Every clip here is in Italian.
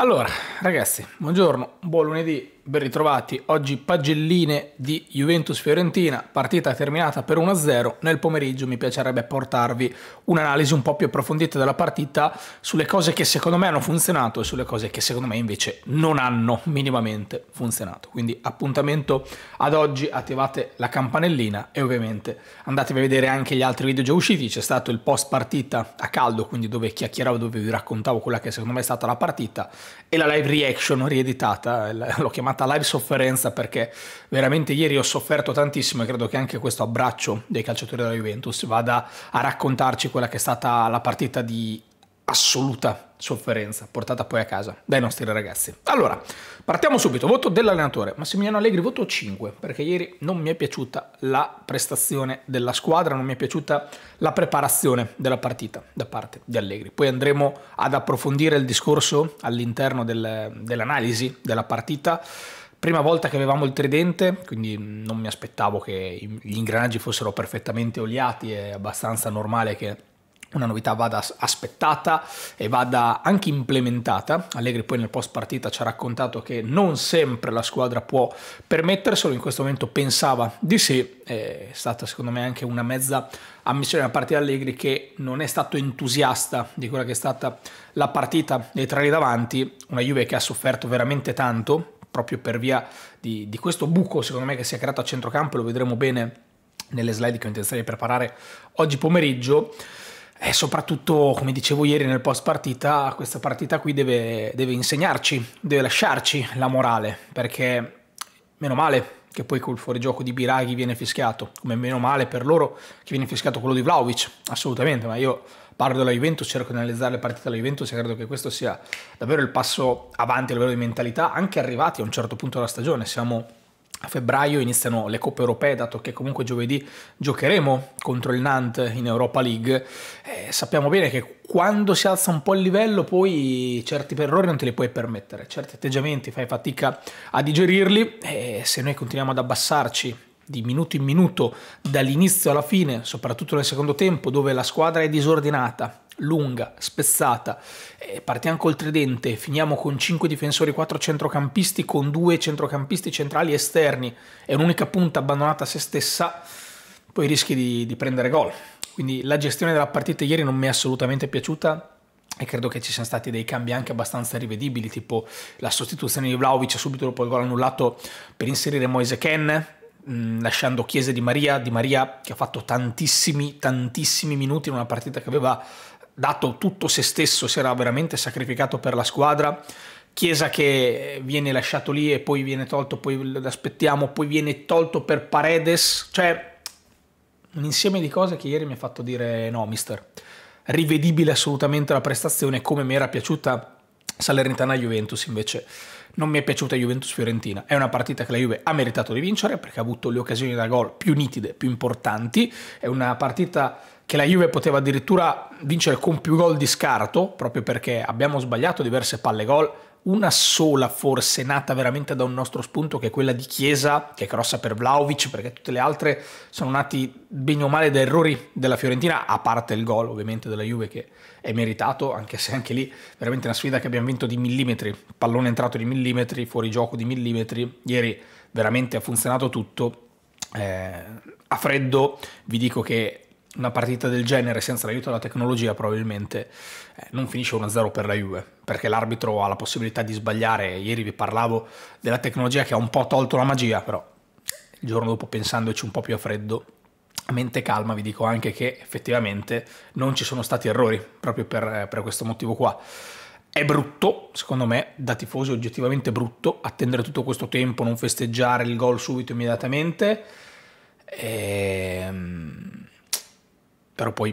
Allora, ragazzi, buongiorno, buon lunedì, ben ritrovati. Oggi pagelline di Juventus-Fiorentina, partita terminata per 1-0. Nel pomeriggio mi piacerebbe portarvi un'analisi un po' più approfondita della partita sulle cose che secondo me hanno funzionato e sulle cose che secondo me invece non hanno minimamente funzionato. Quindi appuntamento ad oggi, attivate la campanellina e ovviamente andatevi a vedere anche gli altri video già usciti. C'è stato il post partita a caldo, quindi dove chiacchieravo, dove vi raccontavo quella che secondo me è stata la partita e la live reaction rieditata, eh, l'ho chiamata chiamata live sofferenza perché veramente ieri ho sofferto tantissimo e credo che anche questo abbraccio dei calciatori della Juventus vada a raccontarci quella che è stata la partita di assoluta sofferenza portata poi a casa dai nostri ragazzi. Allora, partiamo subito. Voto dell'allenatore. Massimiliano Allegri, voto 5, perché ieri non mi è piaciuta la prestazione della squadra, non mi è piaciuta la preparazione della partita da parte di Allegri. Poi andremo ad approfondire il discorso all'interno del, dell'analisi della partita. Prima volta che avevamo il tridente, quindi non mi aspettavo che gli ingranaggi fossero perfettamente oliati, è abbastanza normale che una novità vada aspettata e vada anche implementata. Allegri poi nel post partita ci ha raccontato che non sempre la squadra può permetterselo, in questo momento pensava di sì, è stata secondo me anche una mezza ammissione da parte di Allegri che non è stato entusiasta di quella che è stata la partita dei tre lì davanti, una Juve che ha sofferto veramente tanto proprio per via di, di questo buco secondo me che si è creato a centrocampo, lo vedremo bene nelle slide che ho intenzione di preparare oggi pomeriggio. E soprattutto, come dicevo ieri nel post partita, questa partita qui deve, deve insegnarci, deve lasciarci la morale, perché meno male che poi col fuorigioco di Biraghi viene fischiato, come meno male per loro che viene fischiato quello di Vlaovic, assolutamente, ma io parlo della Juventus, cerco di analizzare le partite della Juventus e credo che questo sia davvero il passo avanti a livello di mentalità, anche arrivati a un certo punto della stagione, siamo a febbraio iniziano le coppe europee, dato che comunque giovedì giocheremo contro il Nantes in Europa League. Eh, sappiamo bene che quando si alza un po' il livello, poi certi errori non te li puoi permettere, certi atteggiamenti fai fatica a digerirli e eh, se noi continuiamo ad abbassarci di minuto in minuto dall'inizio alla fine, soprattutto nel secondo tempo dove la squadra è disordinata, lunga, spezzata. eh, partiamo col tridente, finiamo con 5 difensori, 4 centrocampisti, con 2 centrocampisti centrali esterni e un'unica punta abbandonata a se stessa, poi rischi di, di prendere gol. Quindi la gestione della partita ieri non mi è assolutamente piaciuta, e credo che ci siano stati dei cambi anche abbastanza rivedibili, tipo la sostituzione di Vlaovic subito dopo il gol annullato per inserire Moise Ken, mm, lasciando Chiese di Maria, di Maria che ha fatto tantissimi, tantissimi minuti in una partita che aveva dato tutto se stesso, si era veramente sacrificato per la squadra. Chiesa che viene lasciato lì e poi viene tolto, poi l'aspettiamo, poi viene tolto per Paredes. Cioè, un insieme di cose che ieri mi ha fatto dire no, mister. Rivedibile assolutamente la prestazione, come mi era piaciuta Salernitana-Juventus invece non mi è piaciuta Juventus-Fiorentina. È una partita che la Juve ha meritato di vincere perché ha avuto le occasioni da gol più nitide, più importanti. È una partita che la Juve poteva addirittura vincere con più gol di scarto, proprio perché abbiamo sbagliato diverse palle gol una sola forse nata veramente da un nostro spunto, che è quella di Chiesa, che crossa per Vlaovic, perché tutte le altre sono nati bene o male da errori della Fiorentina, a parte il gol ovviamente della Juve che è meritato, anche se anche lì veramente una sfida che abbiamo vinto di millimetri, pallone entrato di millimetri, fuori gioco di millimetri, ieri veramente ha funzionato tutto. Eh, a freddo vi dico che una partita del genere senza l'aiuto della tecnologia probabilmente eh, non finisce 1-0 per la Juve, perché l'arbitro ha la possibilità di sbagliare. Ieri vi parlavo della tecnologia che ha un po' tolto la magia, però il giorno dopo pensandoci un po' più a freddo, a mente calma vi dico anche che effettivamente non ci sono stati errori proprio per, eh, per questo motivo qua. È brutto, secondo me, da tifosi oggettivamente brutto, attendere tutto questo tempo, non festeggiare il gol subito immediatamente. Ehm però poi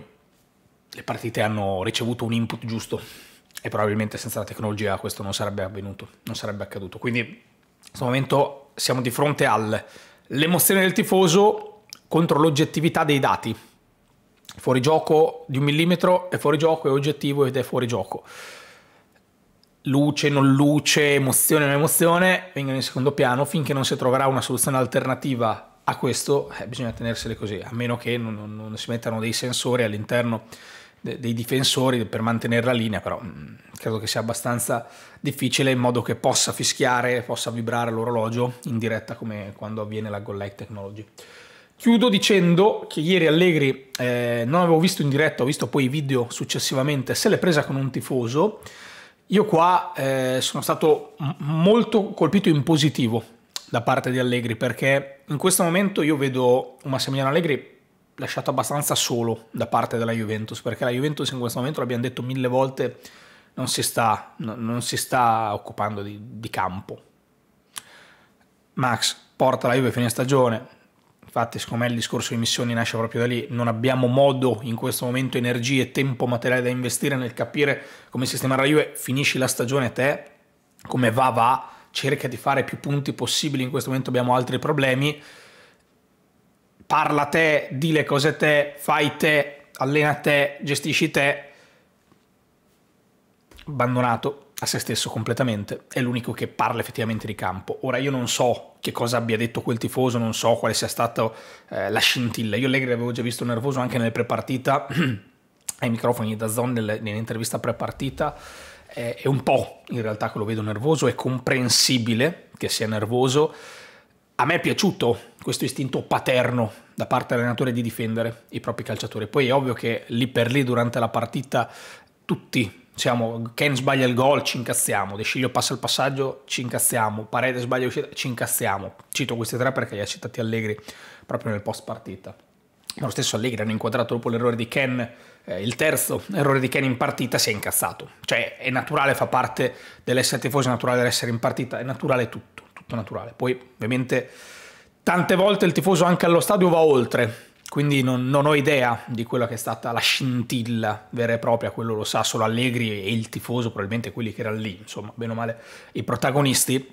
le partite hanno ricevuto un input giusto e probabilmente senza la tecnologia questo non sarebbe avvenuto, non sarebbe accaduto. Quindi in questo momento siamo di fronte all'emozione del tifoso contro l'oggettività dei dati. Fuori gioco di un millimetro è fuori gioco, è oggettivo ed è fuori gioco. Luce, non luce, emozione, non emozione vengono in secondo piano finché non si troverà una soluzione alternativa a questo eh, bisogna tenersele così, a meno che non, non, non si mettano dei sensori all'interno de, dei difensori per mantenere la linea, però mh, mm, credo che sia abbastanza difficile in modo che possa fischiare, possa vibrare l'orologio in diretta come quando avviene la Goal Light Technology. Chiudo dicendo che ieri Allegri eh, non avevo visto in diretta, ho visto poi i video successivamente, se l'è presa con un tifoso. Io qua eh, sono stato molto colpito in positivo da parte di Allegri perché in questo momento io vedo Massimiliano Allegri lasciato abbastanza solo da parte della Juventus perché la Juventus in questo momento l'abbiamo detto mille volte non si sta, non si sta occupando di, di campo Max porta la Juve a fine stagione infatti secondo me il discorso di missioni nasce proprio da lì, non abbiamo modo in questo momento, energie, e tempo materiale da investire nel capire come sistemare la Juve, finisci la stagione te, come va va, cerca di fare più punti possibili, in questo momento abbiamo altri problemi, parla te, di le cose te, fai te, allena te, gestisci te, abbandonato a se stesso completamente, è l'unico che parla effettivamente di campo. Ora io non so che cosa abbia detto quel tifoso, non so quale sia stata eh, la scintilla. Io Allegri l'avevo già visto nervoso anche nelle prepartita, ai microfoni da Zon nell'intervista prepartita è, un po' in realtà che lo vedo nervoso, è comprensibile che sia nervoso. A me è piaciuto questo istinto paterno da parte dell'allenatore di difendere i propri calciatori. Poi è ovvio che lì per lì durante la partita tutti diciamo, Ken sbaglia il gol, ci incazziamo, De Sciglio passa il passaggio, ci incazziamo, Paredes sbaglia l'uscita, ci incazziamo. Cito questi tre perché li ha citati Allegri proprio nel post partita. Lo stesso Allegri hanno inquadrato dopo l'errore di Ken, eh, il terzo errore di Ken in partita, si è incazzato. Cioè è naturale, fa parte dell'essere tifoso, è naturale dell'essere in partita, è naturale tutto, tutto naturale. Poi ovviamente tante volte il tifoso anche allo stadio va oltre, quindi non, non, ho idea di quella che è stata la scintilla vera e propria, quello lo sa solo Allegri e il tifoso, probabilmente quelli che erano lì, insomma, bene o male i protagonisti.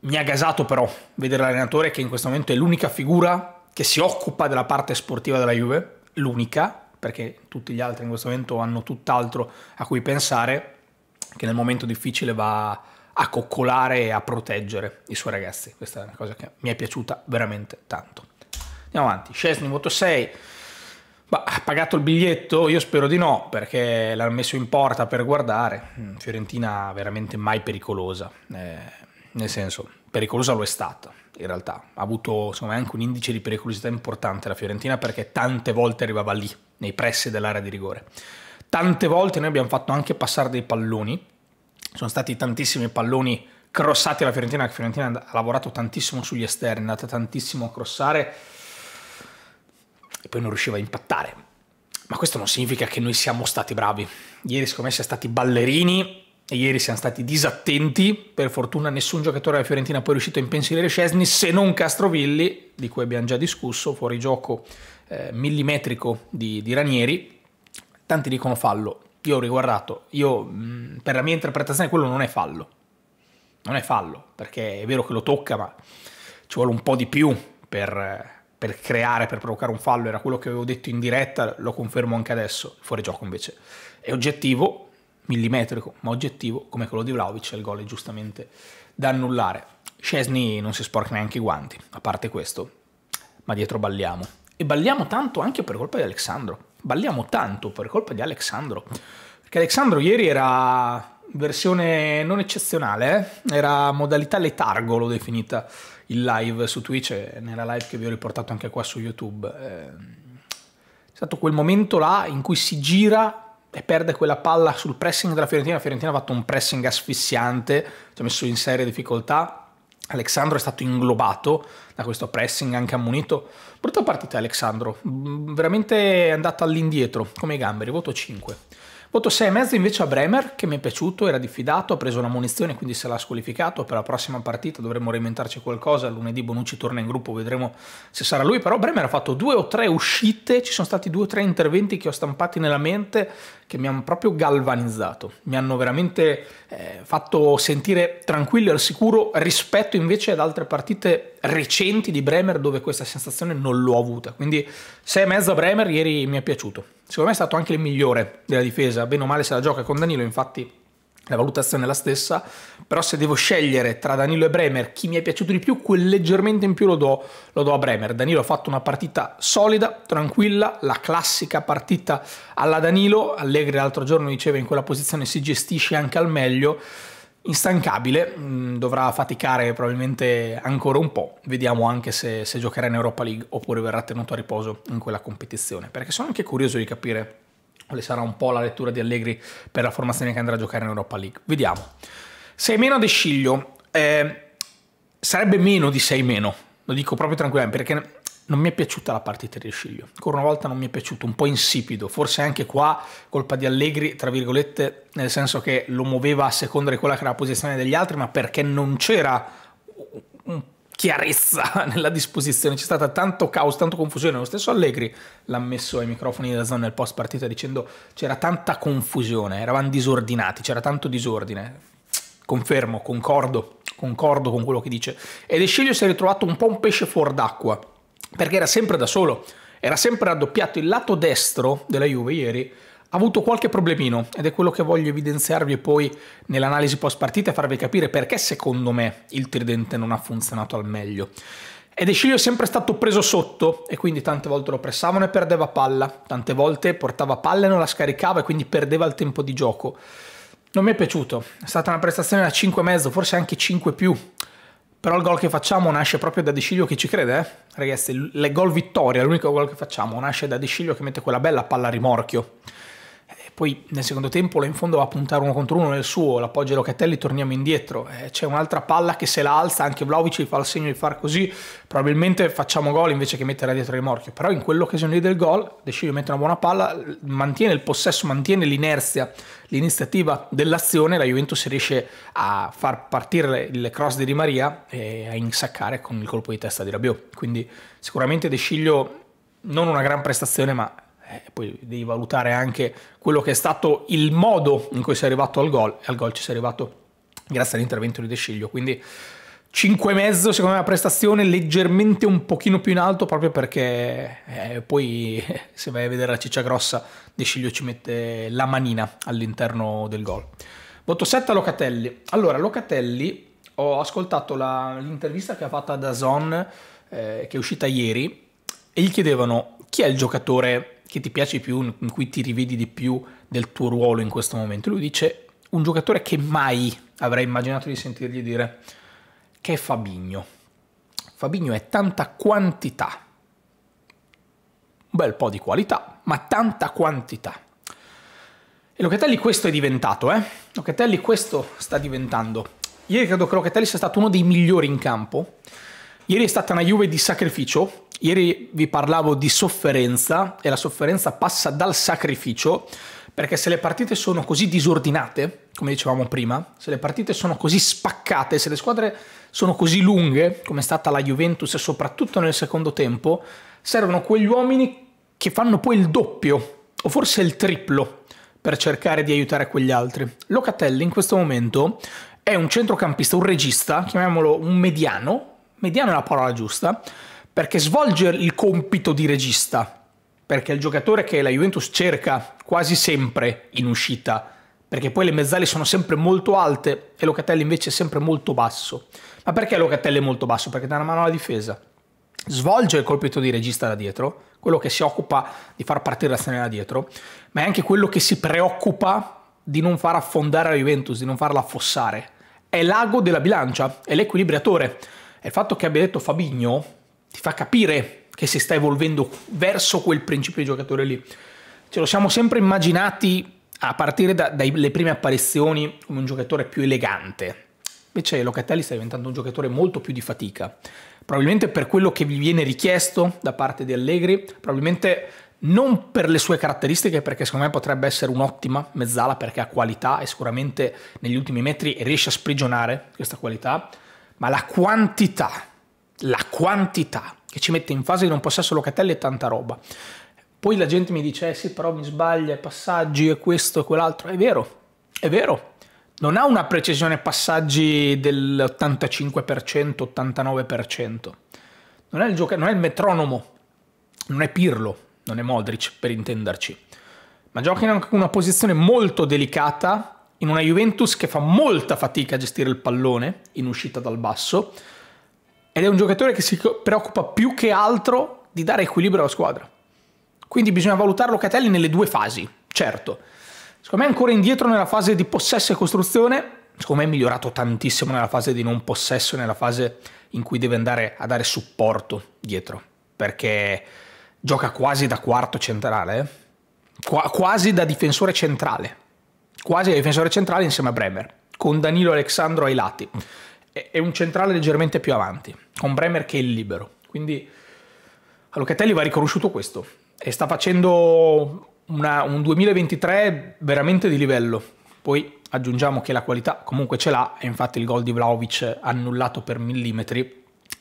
Mi ha gasato però vedere l'allenatore che in questo momento è l'unica figura che si occupa della parte sportiva della Juve, l'unica, perché tutti gli altri in questo momento hanno tutt'altro a cui pensare, che nel momento difficile va a coccolare e a proteggere i suoi ragazzi. Questa è una cosa che mi è piaciuta veramente tanto. Andiamo avanti, Scesni voto 6. Ma ha pagato il biglietto? Io spero di no, perché l'hanno messo in porta per guardare. Mm, Fiorentina veramente mai pericolosa. Eh, nel senso, pericolosa lo è stata in realtà. Ha avuto secondo me anche un indice di pericolosità importante la Fiorentina perché tante volte arrivava lì, nei pressi dell'area di rigore. Tante volte noi abbiamo fatto anche passare dei palloni, sono stati tantissimi palloni crossati alla Fiorentina, la Fiorentina ha lavorato tantissimo sugli esterni, è andata tantissimo a crossare e poi non riusciva a impattare. Ma questo non significa che noi siamo stati bravi. Ieri secondo me siamo stati ballerini e ieri siamo stati disattenti, per fortuna nessun giocatore della Fiorentina poi è riuscito a impensierire Scesni se non Castrovilli, di cui abbiamo già discusso, fuori gioco eh, millimetrico di, di, Ranieri, tanti dicono fallo, io ho riguardato, io, mh, per la mia interpretazione quello non è fallo, non è fallo, perché è vero che lo tocca, ma ci vuole un po' di più per, per creare, per provocare un fallo, era quello che avevo detto in diretta, lo confermo anche adesso, fuori gioco invece è oggettivo, millimetrico ma oggettivo come quello di Vlaovic e il gol è giustamente da annullare. Scesni non si sporca neanche i guanti, a parte questo, ma dietro balliamo. E balliamo tanto anche per colpa di Alessandro. Balliamo tanto per colpa di Alessandro. Perché Alessandro ieri era versione non eccezionale, eh? era modalità letargo, l'ho definita il live su Twitch eh, nella live che vi ho riportato anche qua su YouTube. Ehm, è stato quel momento là in cui si gira e perde quella palla sul pressing della Fiorentina. La Fiorentina ha fatto un pressing asfissiante, ci ha messo in serie difficoltà. Alexandro è stato inglobato da questo pressing, anche ammonito. Brutta partita Alexandro, mm, veramente è andata all'indietro come i gamberi, voto 5. Voto 6,5 invece a Bremer, che mi è piaciuto, era diffidato, ha preso una munizione, quindi se l'ha squalificato. Per la prossima partita dovremmo reinventarci qualcosa. Lunedì Bonucci torna in gruppo, vedremo se sarà lui. Però Bremer ha fatto due o tre uscite, ci sono stati due o tre interventi che ho stampati nella mente che mi hanno proprio galvanizzato. Mi hanno veramente eh, fatto sentire tranquillo e al sicuro rispetto invece ad altre partite recenti di Bremer dove questa sensazione non l'ho avuta. Quindi 6,5 Bremer ieri mi è piaciuto. Secondo me è stato anche il migliore della difesa, bene o male se la gioca con Danilo, infatti la valutazione è la stessa, però se devo scegliere tra Danilo e Bremer chi mi è piaciuto di più, quel leggermente in più lo do, lo do, a Bremer. Danilo ha fatto una partita solida, tranquilla, la classica partita alla Danilo, Allegri l'altro giorno diceva in quella posizione si gestisce anche al meglio, instancabile, mm, dovrà faticare probabilmente ancora un po', vediamo anche se, se giocherà in Europa League oppure verrà tenuto a riposo in quella competizione, perché sono anche curioso di capire le sarà un po' la lettura di Allegri per la formazione che andrà a giocare in Europa League. Vediamo. 6 meno De Sciglio, eh, sarebbe meno di 6 meno, lo dico proprio tranquillamente perché non mi è piaciuta la partita di Sciglio. Ancora una volta non mi è piaciuto, un po' insipido, forse anche qua colpa di Allegri, tra virgolette, nel senso che lo muoveva a seconda di quella che era la posizione degli altri, ma perché non c'era un chiarezza nella disposizione, c'è stata tanto caos, tanto confusione. Lo stesso Allegri l'ha messo ai microfoni della zona nel post partita dicendo c'era tanta confusione, eravamo disordinati, c'era tanto disordine. Confermo, concordo, concordo con quello che dice. E De Sciglio si è ritrovato un po' un pesce fuor d'acqua, perché era sempre da solo, era sempre raddoppiato il lato destro della Juve ieri ha avuto qualche problemino ed è quello che voglio evidenziarvi poi nell'analisi post partita e farvi capire perché secondo me il tridente non ha funzionato al meglio. Ed Escilio è sempre stato preso sotto e quindi tante volte lo pressavano e perdeva palla, tante volte portava palla e non la scaricava e quindi perdeva il tempo di gioco. Non mi è piaciuto, è stata una prestazione da 5,5, forse anche 5 più. Però il gol che facciamo nasce proprio da Deciglio che ci crede, eh? Ragazzi, le gol vittoria, l'unico gol che facciamo nasce da Deciglio che mette quella bella palla a rimorchio poi nel secondo tempo là in fondo va a puntare uno contro uno nel suo, l'appoggia Locatelli, torniamo indietro, eh, c'è un'altra palla che se la alza, anche Vlaovic gli fa il segno di far così, probabilmente facciamo gol invece che metterla dietro rimorchio, però in quell'occasione lì del gol decide di mettere una buona palla, mantiene il possesso, mantiene l'inerzia, l'iniziativa dell'azione, la Juventus riesce a far partire il cross di Di Maria e a insaccare con il colpo di testa di Rabiot, quindi sicuramente De Sciglio non una gran prestazione ma eh, poi devi valutare anche quello che è stato il modo in cui sei arrivato al gol, e al gol ci sei arrivato grazie all'intervento di De Sciglio, quindi 5,5 secondo me la prestazione leggermente un pochino più in alto proprio perché eh, poi se vai a vedere la ciccia grossa De Sciglio ci mette la manina all'interno del gol. Voto 7 a Locatelli. Allora, Locatelli, ho ascoltato l'intervista che ha fatto da Zon, eh, che è uscita ieri, e gli chiedevano chi è il giocatore che ti piace di più, in cui ti rivedi di più del tuo ruolo in questo momento. Lui dice un giocatore che mai avrei immaginato di sentirgli dire che è Fabigno. Fabigno è tanta quantità, un bel po' di qualità, ma tanta quantità. E Locatelli questo è diventato, eh? Locatelli questo sta diventando. Ieri credo che Locatelli sia stato uno dei migliori in campo. Ieri è stata una Juve di sacrificio, Ieri vi parlavo di sofferenza e la sofferenza passa dal sacrificio perché se le partite sono così disordinate, come dicevamo prima, se le partite sono così spaccate, se le squadre sono così lunghe, come è stata la Juventus e soprattutto nel secondo tempo, servono quegli uomini che fanno poi il doppio o forse il triplo per cercare di aiutare quegli altri. Locatelli in questo momento è un centrocampista, un regista, chiamiamolo un mediano, mediano è la parola giusta, perché svolge il compito di regista, perché è il giocatore che la Juventus cerca quasi sempre in uscita, perché poi le mezzali sono sempre molto alte e Locatelli invece è sempre molto basso. Ma perché Locatelli è molto basso? Perché dà una mano alla difesa. Svolge il compito di regista da dietro, quello che si occupa di far partire l'azione da dietro, ma è anche quello che si preoccupa di non far affondare la Juventus, di non farla affossare. È l'ago della bilancia, è l'equilibratore. E il fatto che abbia detto Fabigno, ti fa capire che si sta evolvendo verso quel principio di giocatore lì. Ce lo siamo sempre immaginati a partire da, dalle prime apparizioni come un giocatore più elegante. Invece Locatelli sta diventando un giocatore molto più di fatica. Probabilmente per quello che gli viene richiesto da parte di Allegri, probabilmente non per le sue caratteristiche, perché secondo me potrebbe essere un'ottima mezzala perché ha qualità e sicuramente negli ultimi metri riesce a sprigionare questa qualità, ma la quantità la quantità che ci mette in fase di non possesso Locatelli è tanta roba. Poi la gente mi dice, eh sì, però mi sbaglia, i passaggi e questo e quell'altro. È vero, è vero. Non ha una precisione passaggi dell'85%, 89%. Non è il, gioca- non è il metronomo, non è Pirlo, non è Modric, per intenderci. Ma gioca in una posizione molto delicata, in una Juventus che fa molta fatica a gestire il pallone in uscita dal basso, ed è un giocatore che si preoccupa più che altro di dare equilibrio alla squadra. Quindi bisogna valutare Locatelli nelle due fasi, certo. Secondo me è ancora indietro nella fase di possesso e costruzione, secondo me è migliorato tantissimo nella fase di non possesso, nella fase in cui deve andare a dare supporto dietro, perché gioca quasi da quarto centrale, eh? Qua quasi da difensore centrale, quasi da difensore centrale insieme a Bremer, con Danilo Alexandro ai lati e un centrale leggermente più avanti, con Bremer che è libero. Quindi a Locatelli va riconosciuto questo e sta facendo una, un 2023 veramente di livello. Poi aggiungiamo che la qualità comunque ce l'ha e infatti il gol di Vlaovic annullato per millimetri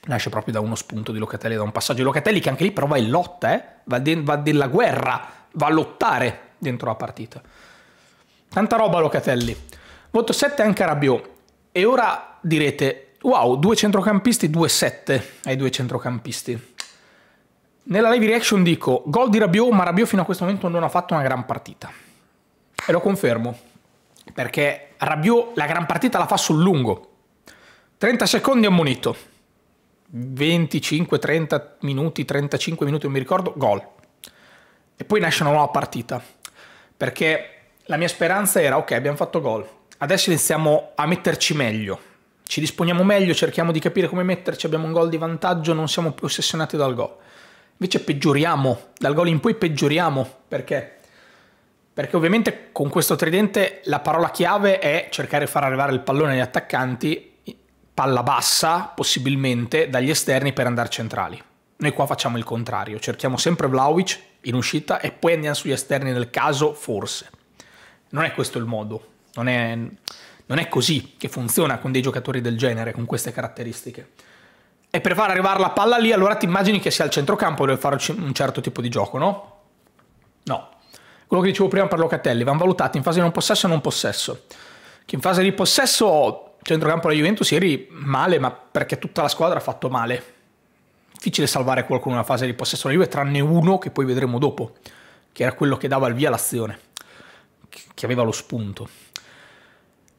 nasce proprio da uno spunto di Locatelli, da un passaggio di Locatelli che anche lì però va in lotta, eh? va, de va della guerra, va a lottare dentro la partita. Tanta roba Locatelli. Voto 7 anche a Rabiot. E ora direte, wow, due centrocampisti, 2-7 ai due centrocampisti. Nella live reaction dico, gol di Rabiot, ma Rabiot fino a questo momento non ha fatto una gran partita. E lo confermo, perché Rabiot la gran partita la fa sul lungo. 30 secondi ammonito. 25, 30 minuti, 35 minuti, non mi ricordo, gol. E poi nasce una nuova partita. Perché la mia speranza era, ok, abbiamo fatto gol, adesso iniziamo a metterci meglio. Ci disponiamo meglio, cerchiamo di capire come metterci, abbiamo un gol di vantaggio, non siamo più ossessionati dal gol. Invece peggioriamo, dal gol in poi peggioriamo, perché? Perché ovviamente con questo tridente la parola chiave è cercare di far arrivare il pallone agli attaccanti, palla bassa possibilmente dagli esterni per andare centrali. Noi qua facciamo il contrario, cerchiamo sempre Vlaovic in uscita e poi andiamo sugli esterni nel caso forse. Non è questo il modo, non è, non è così che funziona con dei giocatori del genere, con queste caratteristiche. E per far arrivare la palla lì, allora ti immagini che sia al centrocampo deve fare un certo tipo di gioco, no? No. Quello che dicevo prima per Locatelli, vanno valutati in fase di non possesso e non possesso. Che in fase di possesso, centrocampo della Juventus eri male, ma perché tutta la squadra ha fatto male. Difficile salvare qualcuno in una fase di possesso della Juve, tranne uno che poi vedremo dopo, che era quello che dava il via all'azione, che aveva lo spunto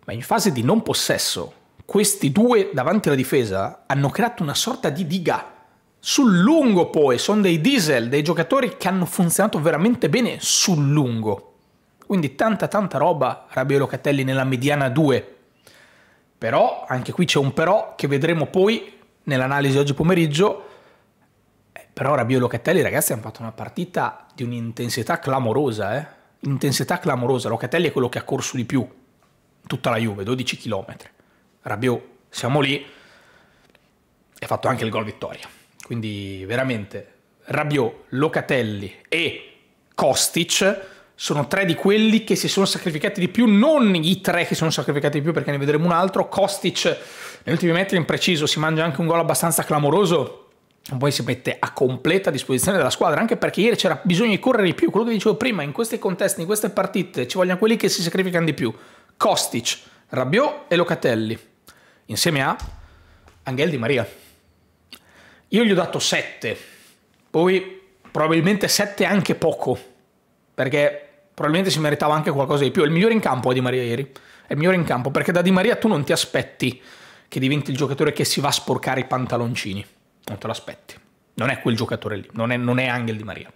ma in fase di non possesso questi due davanti alla difesa hanno creato una sorta di diga sul lungo poi, sono dei diesel, dei giocatori che hanno funzionato veramente bene sul lungo. Quindi tanta tanta roba Rabio Locatelli nella mediana 2. Però, anche qui c'è un però che vedremo poi nell'analisi oggi pomeriggio. Eh, però Rabio Locatelli ragazzi hanno fatto una partita di un'intensità clamorosa, eh? Intensità clamorosa, Locatelli è quello che ha corso di più, tutta la Juve, 12 km. Rabiot, siamo lì, e ha fatto anche il gol vittoria. Quindi veramente Rabiot, Locatelli e Kostic sono tre di quelli che si sono sacrificati di più, non i tre che si sono sacrificati di più perché ne vedremo un altro. Kostic negli ultimi metri in preciso, si mangia anche un gol abbastanza clamoroso. Poi si mette a completa disposizione della squadra, anche perché ieri c'era bisogno di correre di più. Quello che dicevo prima, in questi contesti, in queste partite, ci vogliono quelli che si sacrificano di più. Kostic, Rabiot e Locatelli, insieme a Angel Di Maria. Io gli ho dato 7, poi probabilmente 7 anche poco, perché probabilmente si meritava anche qualcosa di più. È il migliore in campo a Di Maria ieri, è il migliore in campo, perché da Di Maria tu non ti aspetti che diventi il giocatore che si va a sporcare i pantaloncini, non te lo aspetti. Non è quel giocatore lì, non è, non è Angel Di Maria.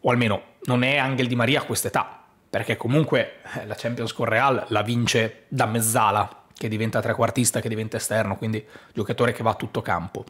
O almeno non è Angel Di Maria a quest'età, perché comunque eh, la Champions con Real la vince da mezzala, che diventa trequartista, che diventa esterno, quindi giocatore che va a tutto campo.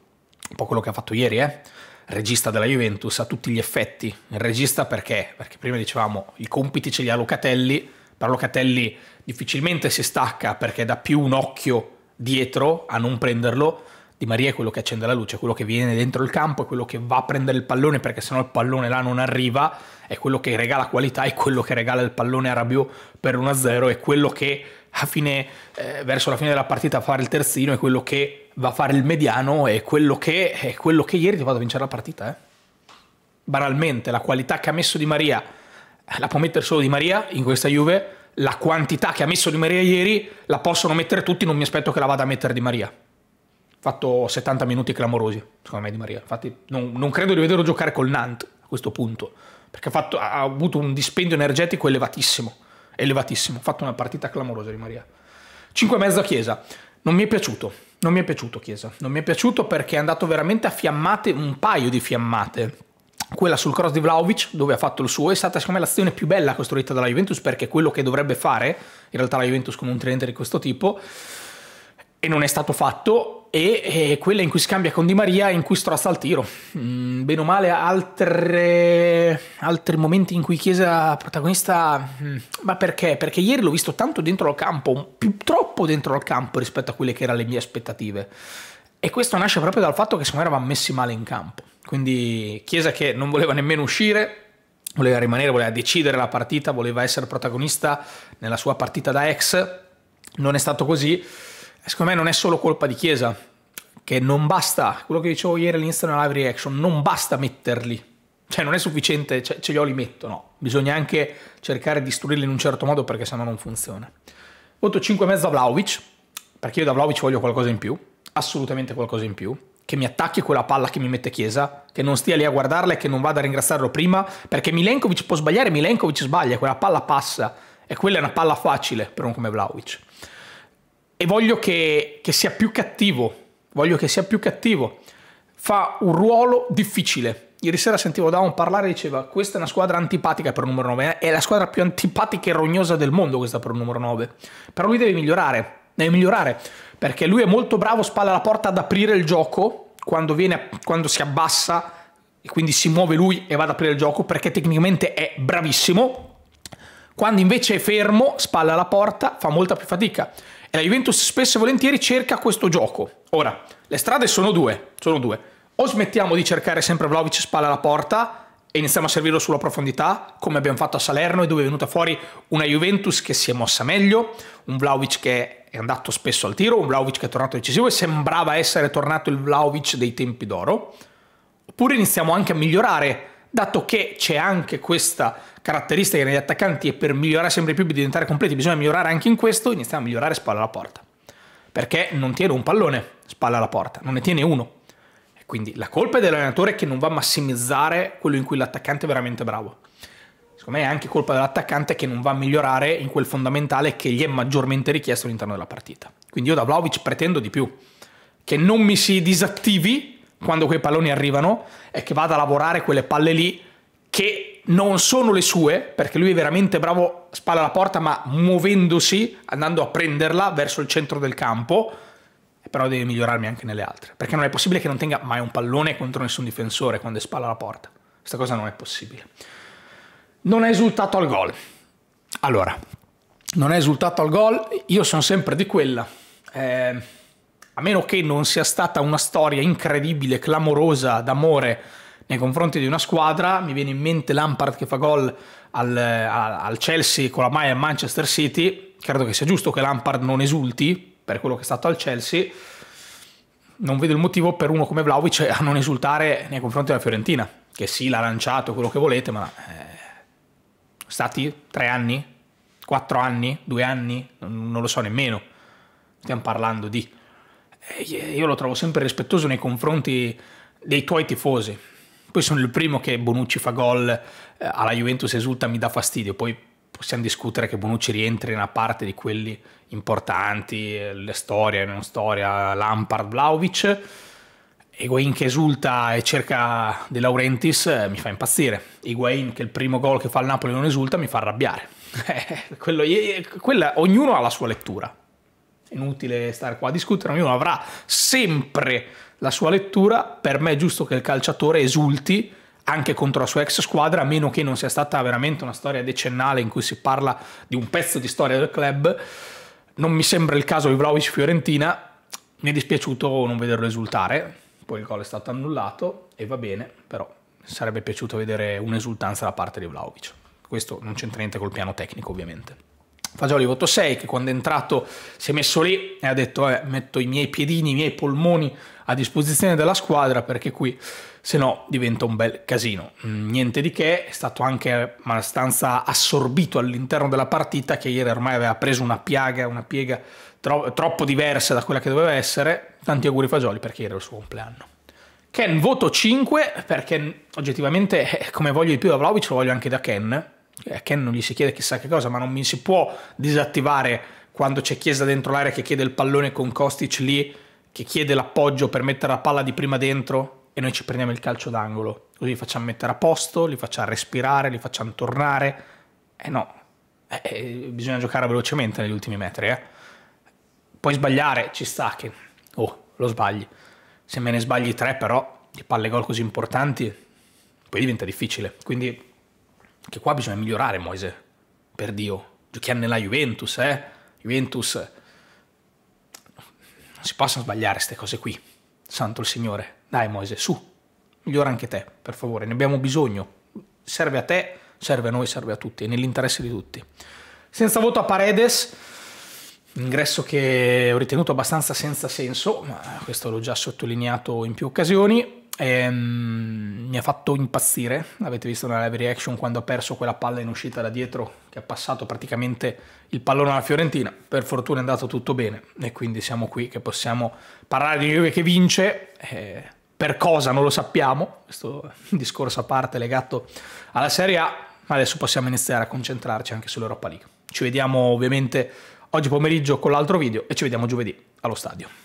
Un po' quello che ha fatto ieri, eh? Regista della Juventus a tutti gli effetti. Il regista perché? Perché prima dicevamo i compiti ce li ha Locatelli, però Locatelli difficilmente si stacca perché dà più un occhio dietro a non prenderlo di Maria è quello che accende la luce, è quello che viene dentro il campo, è quello che va a prendere il pallone perché sennò il pallone là non arriva, è quello che regala qualità, è quello che regala il pallone a Rabiot per 1-0, è quello che fine, eh, verso la fine della partita fa il terzino, è quello che va a fare il mediano, è quello che, è quello che ieri ti ha fatto vincere la partita. Eh. Banalmente, la qualità che ha messo Di Maria, la può mettere solo Di Maria in questa Juve, la quantità che ha messo Di Maria ieri la possono mettere tutti, non mi aspetto che la vada a mettere Di Maria fatto 70 minuti clamorosi, secondo me, Di Maria. Infatti, non, non credo di vederlo giocare col Nantes a questo punto, perché ha, fatto, ha, avuto un dispendio energetico elevatissimo. Elevatissimo. Ha fatto una partita clamorosa, Di Maria. 5 e mezzo a Chiesa. Non mi è piaciuto. Non mi è piaciuto, Chiesa. Non mi è piaciuto perché è andato veramente a fiammate, un paio di fiammate. Quella sul cross di Vlaovic, dove ha fatto il suo, è stata secondo me l'azione più bella costruita dalla Juventus perché quello che dovrebbe fare, in realtà la Juventus con un tridente di questo tipo, e non è stato fatto e, e, eh, quella in cui scambia con Di Maria in cui strozza il tiro. Mm, bene o male, altre, altri momenti in cui Chiesa protagonista... Mm, ma perché? Perché ieri l'ho visto tanto dentro al campo, più, troppo dentro al campo rispetto a quelle che erano le mie aspettative. E questo nasce proprio dal fatto che secondo me eravamo messi male in campo. Quindi Chiesa che non voleva nemmeno uscire, voleva rimanere, voleva decidere la partita, voleva essere protagonista nella sua partita da ex, non è stato così secondo me non è solo colpa di Chiesa, che non basta, quello che dicevo ieri all'inizio della live reaction, non basta metterli. Cioè non è sufficiente, cioè, ce li ho, li metto, no. Bisogna anche cercare di istruirli in un certo modo perché sennò non funziona. Voto 5 e mezzo a Vlaovic, perché io da Vlaovic voglio qualcosa in più, assolutamente qualcosa in più, che mi attacchi quella palla che mi mette Chiesa, che non stia lì a guardarla e che non vada a ringraziarlo prima, perché Milenkovic può sbagliare, Milenkovic sbaglia, quella palla passa e quella è una palla facile per un come Vlaovic e voglio che, che sia più cattivo, voglio che sia più cattivo. Fa un ruolo difficile. Ieri sera sentivo Down parlare e diceva questa è una squadra antipatica per il numero 9, eh. è la squadra più antipatica e rognosa del mondo questa per il numero 9. Però lui deve migliorare, deve migliorare, perché lui è molto bravo spalla alla porta ad aprire il gioco quando, viene, quando si abbassa e quindi si muove lui e va ad aprire il gioco perché tecnicamente è bravissimo. Quando invece è fermo, spalla alla porta, fa molta più fatica. E la Juventus spesso e volentieri cerca questo gioco. Ora, le strade sono due, sono due. O smettiamo di cercare sempre Vlaovic spalla alla porta e iniziamo a servirlo sulla profondità, come abbiamo fatto a Salerno e dove è venuta fuori una Juventus che si è mossa meglio, un Vlaovic che è andato spesso al tiro, un Vlaovic che è tornato decisivo e sembrava essere tornato il Vlaovic dei tempi d'oro. Oppure iniziamo anche a migliorare dato che c'è anche questa caratteristica negli attaccanti e per migliorare sempre più, per diventare completi, bisogna migliorare anche in questo, iniziamo a migliorare spalla alla porta. Perché non tiene un pallone spalla alla porta, non ne tiene uno. E quindi la colpa è dell'allenatore che non va a massimizzare quello in cui l'attaccante è veramente bravo. Secondo me è anche colpa dell'attaccante che non va a migliorare in quel fondamentale che gli è maggiormente richiesto all'interno della partita. Quindi io da Vlaovic pretendo di più. Che non mi si disattivi quando quei palloni arrivano e che vada a lavorare quelle palle lì che non sono le sue, perché lui è veramente bravo spalla alla porta, ma muovendosi, andando a prenderla verso il centro del campo, però deve migliorarmi anche nelle altre, perché non è possibile che non tenga mai un pallone contro nessun difensore quando è spalla alla porta. Questa cosa non è possibile. Non è esultato al gol. Allora, non è esultato al gol, io sono sempre di quella. Eh, a meno che non sia stata una storia incredibile, clamorosa d'amore nei confronti di una squadra, mi viene in mente Lampard che fa gol al, al Chelsea con la maglia Manchester City, credo che sia giusto che Lampard non esulti per quello che è stato al Chelsea, non vedo il motivo per uno come Vlaovic a non esultare nei confronti della Fiorentina, che sì, l'ha lanciato, quello che volete, ma eh, stati tre anni, quattro anni, due anni, non lo so nemmeno, stiamo parlando di eh, io lo trovo sempre rispettoso nei confronti dei tuoi tifosi. Poi sono il primo che Bonucci fa gol eh, alla Juventus esulta, mi dà fastidio. Poi possiamo discutere che Bonucci rientri in una parte di quelli importanti, eh, le storie, non storia, Lampard, Vlaovic. Higuain che esulta e cerca De Laurentiis mi fa impazzire. Higuain che il primo gol che fa il Napoli non esulta mi fa arrabbiare. Quello, quella, ognuno ha la sua lettura inutile stare qua a discutere, ognuno avrà sempre la sua lettura, per me è giusto che il calciatore esulti anche contro la sua ex squadra, a meno che non sia stata veramente una storia decennale in cui si parla di un pezzo di storia del club. Non mi sembra il caso di Vlaovic Fiorentina, mi è dispiaciuto non vederlo esultare, poi il gol è stato annullato e va bene, però sarebbe piaciuto vedere un'esultanza da parte di Vlaovic. Questo non c'entra niente col piano tecnico ovviamente. Fagioli voto 6 che quando è entrato si è messo lì e ha detto eh, metto i miei piedini, i miei polmoni a disposizione della squadra perché qui se no diventa un bel casino. Mm, niente di che, è stato anche abbastanza assorbito all'interno della partita che ieri ormai aveva preso una piaga, una piega tro troppo diversa da quella che doveva essere. Tanti auguri Fagioli perché era il suo compleanno. Ken voto 5 perché oggettivamente eh, come voglio di più da Vlaovic lo voglio anche da Ken a eh, Ken non gli si chiede chissà che cosa, ma non mi si può disattivare quando c'è Chiesa dentro l'area che chiede il pallone con Kostic lì, che chiede l'appoggio per mettere la palla di prima dentro e noi ci prendiamo il calcio d'angolo. Così li facciamo mettere a posto, li facciamo respirare, li facciamo tornare. Eh no, eh, eh bisogna giocare velocemente negli ultimi metri. Eh. Puoi sbagliare, ci sta che... Oh, lo sbagli. Se me ne sbagli tre però, di palle gol così importanti, poi diventa difficile. Quindi che qua bisogna migliorare Moise, per Dio. Giochiamo nella Juventus, eh? Juventus, non si possono sbagliare queste cose qui. Santo il Signore. Dai Moise, su, migliora anche te, per favore, ne abbiamo bisogno. Serve a te, serve a noi, serve a tutti, è nell'interesse di tutti. Senza voto a Paredes, ingresso che ho ritenuto abbastanza senza senso, ma questo l'ho già sottolineato in più occasioni, Ehm, mi ha fatto impazzire, l'avete visto nella live reaction quando ha perso quella palla in uscita da dietro che ha passato praticamente il pallone alla Fiorentina, per fortuna è andato tutto bene e quindi siamo qui che possiamo parlare di Juve che vince, eh, per cosa non lo sappiamo, questo discorso a parte legato alla Serie A, ma adesso possiamo iniziare a concentrarci anche sull'Europa League. Ci vediamo ovviamente oggi pomeriggio con l'altro video e ci vediamo giovedì allo stadio.